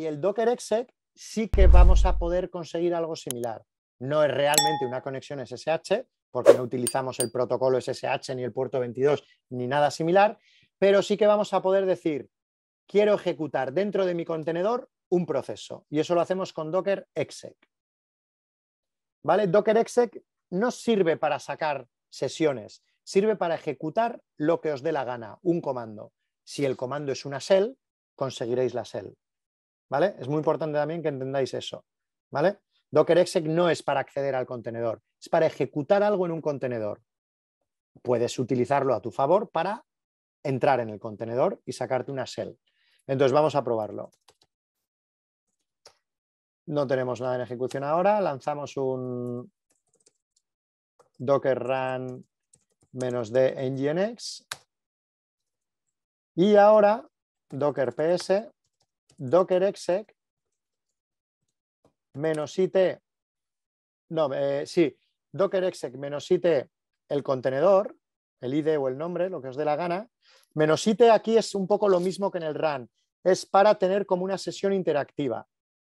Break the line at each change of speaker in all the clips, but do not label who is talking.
y el Docker exec sí que vamos a poder conseguir algo similar. No es realmente una conexión SSH, porque no utilizamos el protocolo SSH ni el puerto 22 ni nada similar, pero sí que vamos a poder decir, quiero ejecutar dentro de mi contenedor un proceso. Y eso lo hacemos con Docker exec. ¿Vale? Docker exec no sirve para sacar sesiones, sirve para ejecutar lo que os dé la gana, un comando. Si el comando es una shell, conseguiréis la shell. ¿vale? Es muy importante también que entendáis eso, ¿vale? Docker exec no es para acceder al contenedor, es para ejecutar algo en un contenedor. Puedes utilizarlo a tu favor para entrar en el contenedor y sacarte una shell. Entonces vamos a probarlo. No tenemos nada en ejecución ahora. Lanzamos un docker run -d nginx y ahora docker ps docker exec menos it, no, eh, sí, docker exec menos it el contenedor, el ID o el nombre, lo que os dé la gana, menos it aquí es un poco lo mismo que en el run es para tener como una sesión interactiva,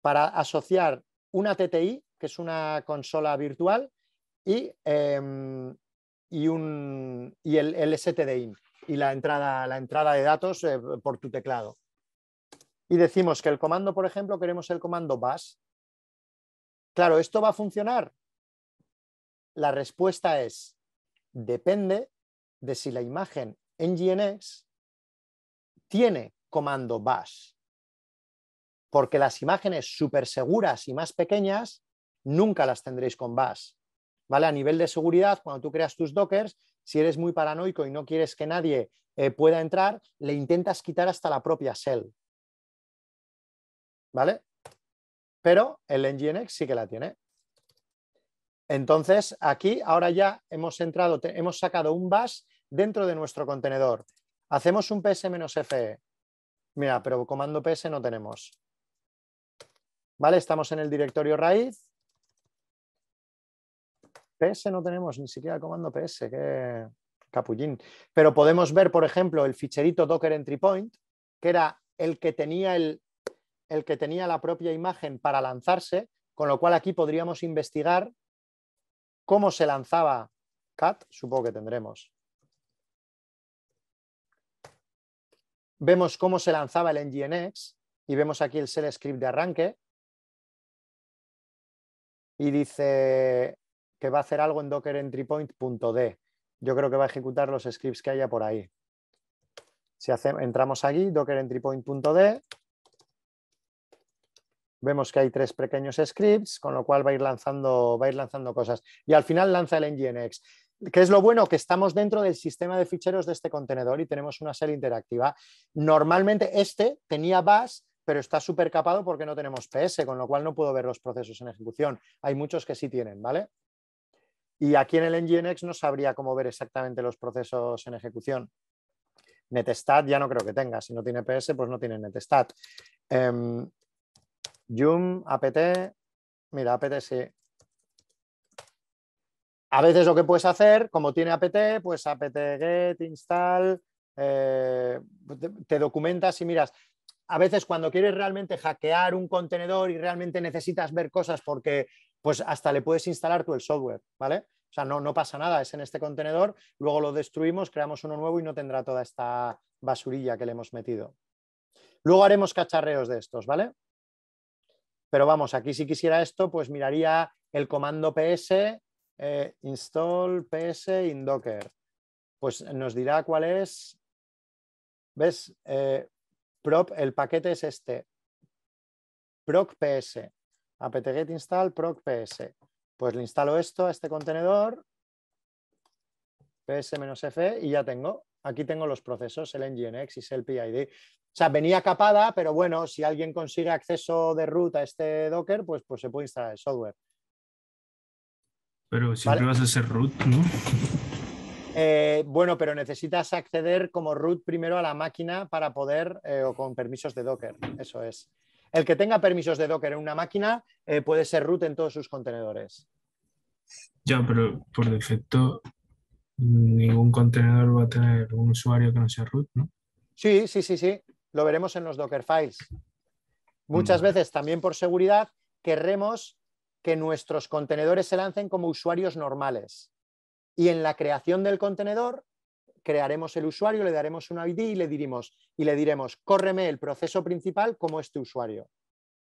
para asociar una TTI, que es una consola virtual, y, em, y, un, y el, STDIN y la entrada, la entrada de datos eh, por tu teclado y decimos que el comando, por ejemplo, queremos el comando bash. Claro, ¿esto va a funcionar? La respuesta es, depende de si la imagen en GNS tiene comando bash. Porque las imágenes súper seguras y más pequeñas nunca las tendréis con bash. ¿Vale? A nivel de seguridad, cuando tú creas tus dockers, si eres muy paranoico y no quieres que nadie eh, pueda entrar, le intentas quitar hasta la propia shell. ¿vale? Pero el Nginx sí que la tiene. Entonces, aquí ahora ya hemos entrado, hemos sacado un bus dentro de nuestro contenedor. Hacemos un ps-fe. Mira, pero comando ps no tenemos. ¿Vale? Estamos en el directorio raíz. PS no tenemos ni siquiera el comando PS, ¡Qué capullín. Pero podemos ver, por ejemplo, el ficherito docker entry point, que era el que tenía el el que tenía la propia imagen para lanzarse, con lo cual aquí podríamos investigar cómo se lanzaba Cat, supongo que tendremos. Vemos cómo se lanzaba el NGINX y vemos aquí el shell script de arranque. Y dice que va a hacer algo en docker Yo creo que va a ejecutar los scripts que haya por ahí. Si entramos aquí, docker Vemos que hay tres pequeños scripts, con lo cual va a ir lanzando, va ir lanzando cosas. Y al final lanza el Nginx. ¿Qué es lo bueno? Que estamos dentro del sistema de ficheros de este contenedor y tenemos una serie interactiva. Normalmente este tenía bash, pero está súper capado porque no tenemos PS, con lo cual no puedo ver los procesos en ejecución. Hay muchos que sí tienen, ¿vale? Y aquí en el Nginx no sabría cómo ver exactamente los procesos en ejecución. Netstat ya no creo que tenga. Si no tiene PS, pues no tiene Netstat. Em, Yum, apt, mira, apt sí. A veces lo que puedes hacer, como tiene apt, pues apt get, install, eh, te, documentas y miras. A veces cuando quieres realmente hackear un contenedor y realmente necesitas ver cosas porque pues hasta le puedes instalar tú el software, ¿vale? O sea, no, no, pasa nada, es en este contenedor, luego lo destruimos, creamos uno nuevo y no tendrá toda esta basurilla que le hemos metido. Luego haremos cacharreos de estos, ¿vale? Pero vamos, aquí si quisiera esto, pues miraría el comando ps eh, install ps in docker. Pues nos dirá cuál es. ¿Ves? Eh, prop, el paquete es este. proc ps. apt-get install proc ps. Pues le instalo esto a este contenedor. ps-f y ya tengo. Aquí tengo los procesos, el nginx y el PID. O sea, venía capada, pero bueno, si alguien consigue acceso de root a este Docker, pues, pues se puede instalar el software. Pero si vas a ser root, ¿no? Eh, bueno, pero necesitas acceder como root primero a la máquina para poder, eh, o con permisos de Docker, eso es. El que tenga permisos de Docker en una máquina eh, puede ser root en todos sus contenedores. Ya, pero por defecto ningún contenedor va a tener un usuario que no sea root, ¿no? Sí, sí, sí, sí lo veremos en los Dockerfiles. Muchas mm. veces, también por seguridad, querremos que nuestros contenedores se lancen como usuarios normales. Y en la creación del contenedor, crearemos el usuario, le daremos una ID y le diremos, y le diremos, córreme el proceso principal como este usuario.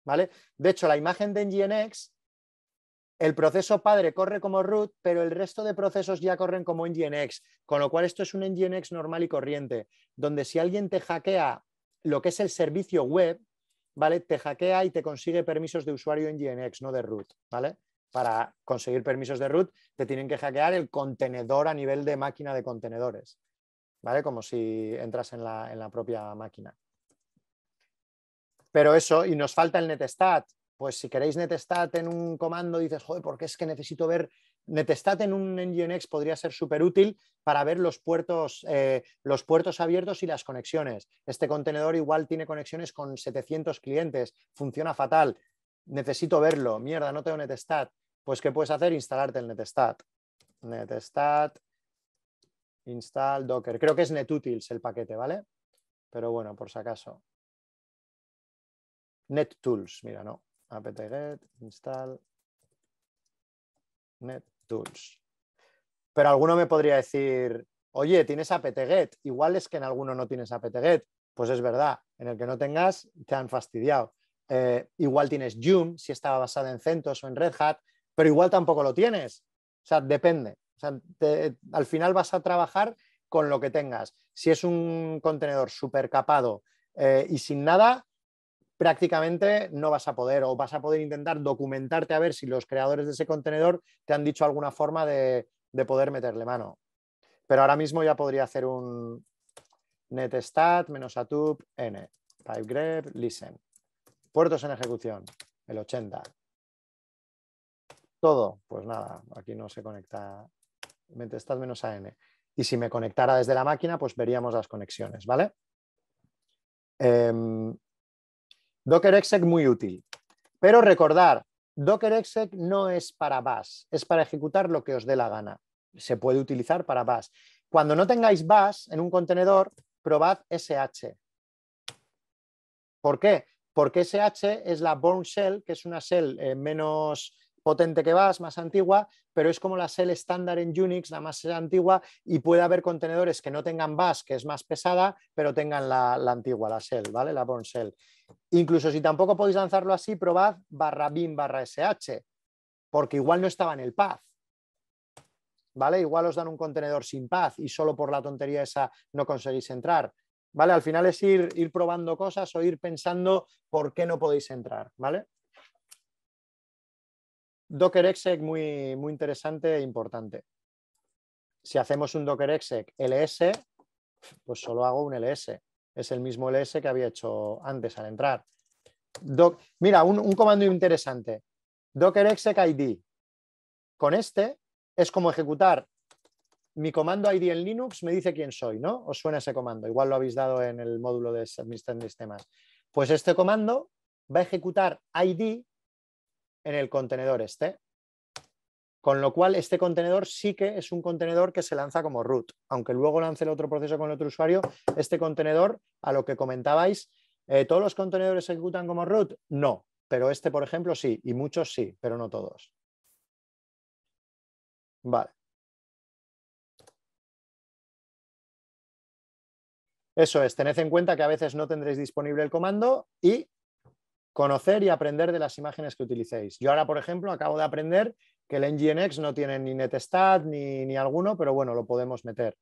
¿Vale? De hecho, la imagen de nginx, el proceso padre corre como root, pero el resto de procesos ya corren como nginx, con lo cual esto es un nginx normal y corriente, donde si alguien te hackea lo que es el servicio web, ¿vale? Te hackea y te consigue permisos de usuario en GNX, no de root, ¿vale? Para conseguir permisos de root, te tienen que hackear el contenedor a nivel de máquina de contenedores, ¿vale? Como si entras en la, propia máquina. Pero eso, y nos falta el netstat. Pues si queréis netstat en un comando, dices, joder, porque es que necesito ver NETSTAT en un Nginx podría ser súper útil para ver los puertos, eh, los puertos abiertos y las conexiones. Este contenedor igual tiene conexiones con 700 clientes, funciona fatal, necesito verlo, mierda, no tengo NETSTAT. Pues, ¿qué puedes hacer? Instalarte el NETSTAT. NETSTAT, install Docker. Creo que es NetUtils el paquete, ¿vale? Pero bueno, por si acaso. NetTools, mira, no. apt-get, install NetTools. Pero alguno me podría decir, oye, tienes apt-get, igual es que en alguno no tienes apt Pues es verdad, en el que no tengas te han fastidiado. Eh, igual tienes zoom si estaba basada en CentOS o en Red Hat, pero igual tampoco lo tienes. O sea, depende. al final vas a trabajar con lo que tengas. Si es un contenedor súper capado eh, y sin nada, prácticamente no vas a poder o vas a poder intentar documentarte a ver si los creadores de ese contenedor te han dicho alguna forma de, poder meterle mano. Pero ahora mismo ya podría hacer un netstat menos atub n, pipegrep, listen. Puertos en ejecución, el 80. Todo, pues nada, aquí no se conecta netstat menos a n. Y si me conectara desde la máquina, pues veríamos las conexiones, ¿vale? Em, Docker exec muy útil. Pero recordar, Docker exec no es para bash, es para ejecutar lo que os dé la gana. Se puede utilizar para bash. Cuando no tengáis bash en un contenedor, probad SH. ¿Por qué? Porque SH es la born shell, que es una shell eh, menos potente que vas, más antigua, pero es como la shell estándar en Unix, la más antigua, y puede haber contenedores que no tengan bash, que es más pesada, pero tengan la, antigua, la shell, ¿vale? La born shell. Incluso si tampoco podéis lanzarlo así, probad barra bin barra sh, porque igual no estaba en el path. ¿Vale? Igual os dan un contenedor sin paz y solo por la tontería esa no conseguís entrar. ¿Vale? Al final es ir, ir probando cosas o ir pensando por qué no podéis entrar, ¿vale? Docker exec muy, muy interesante e importante. Si hacemos un Docker exec ls, pues solo hago un ls. Es el mismo ls que había hecho antes al entrar. mira, un, un comando interesante. Docker exec id. Con este es como ejecutar mi comando ID en Linux me dice quién soy, ¿no? Os suena ese comando, igual lo habéis dado en el módulo de administración de sistemas. Pues este comando va a ejecutar ID en el contenedor este. Con lo cual, este contenedor sí que es un contenedor que se lanza como root. Aunque luego lance el otro proceso con el otro usuario, este contenedor, a lo que comentabais, eh, ¿todos los contenedores se ejecutan como root? No, pero este, por ejemplo, sí, y muchos sí, pero no todos. Vale. Eso es, tened en cuenta que a veces no tendréis disponible el comando y conocer y aprender de las imágenes que utilicéis. Yo ahora, por ejemplo, acabo de aprender que el NGNX no tiene ni NetStat ni, ni alguno, pero bueno, lo podemos meter.